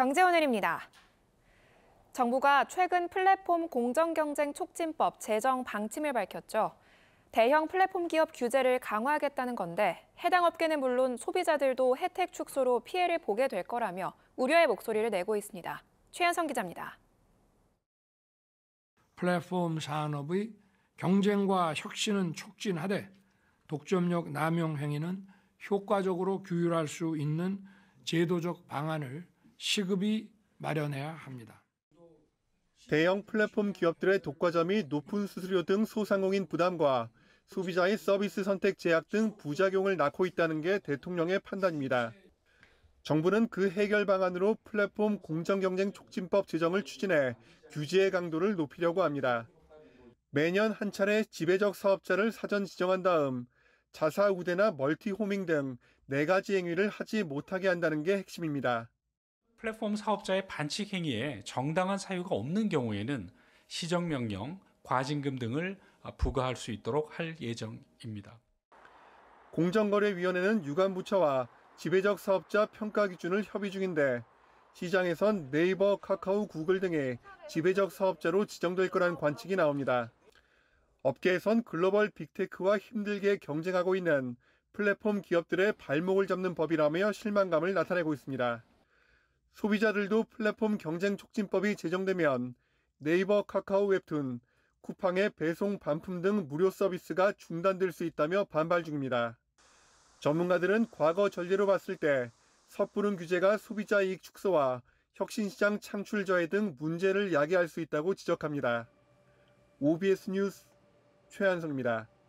경제오늘입니다. 정부가 최근 플랫폼 공정경쟁 촉진법 제정 방침을 밝혔죠. 대형 플랫폼 기업 규제를 강화하겠다는 건데 해당 업계는 물론 소비자들도 혜택 축소로 피해를 보게 될 거라며 우려의 목소리를 내고 있습니다. 최현성 기자입니다. 플랫폼 산업의 경쟁과 혁신은 촉진하되 독점력 남용 행위는 효과적으로 규율할 수 있는 제도적 방안을 시급이 마련해야 합니다. 대형 플랫폼 기업들의 독과점이 높은 수수료 등 소상공인 부담과 소비자의 서비스 선택 제약 등 부작용을 낳고 있다는 게 대통령의 판단입니다. 정부는 그 해결 방안으로 플랫폼 공정경쟁 촉진법 제정을 추진해 규제의 강도를 높이려고 합니다. 매년 한 차례 지배적 사업자를 사전 지정한 다음 자사 우대나 멀티 호밍 등 네 가지 행위를 하지 못하게 한다는 게 핵심입니다. 플랫폼 사업자의 반칙 행위에 정당한 사유가 없는 경우에는 시정명령, 과징금 등을 아, 부과할 수 있도록 할 예정입니다. 공정거래위원회는 유관부처와 지배적 사업자 평가 기준을 협의 중인데 시장에선 네이버, 카카오, 구글 등의 지배적 사업자로 지정될 거란 관측이 나옵니다. 업계에선 글로벌 빅테크와 힘들게 경쟁하고 있는 플랫폼 기업들의 발목을 잡는 법이라며 실망감을 나타내고 있습니다. 소비자들도 플랫폼 경쟁 촉진법이 제정되면 네이버 카카오 웹툰, 쿠팡의 배송 반품 등 무료 서비스가 중단될 수 있다며 반발 중입니다. 전문가들은 과거 전례로 봤을 때 섣부른 규제가 소비자 이익 축소와 혁신시장 창출 저해 등 문제를 야기할 수 있다고 지적합니다. OBS 뉴스 최한성입니다.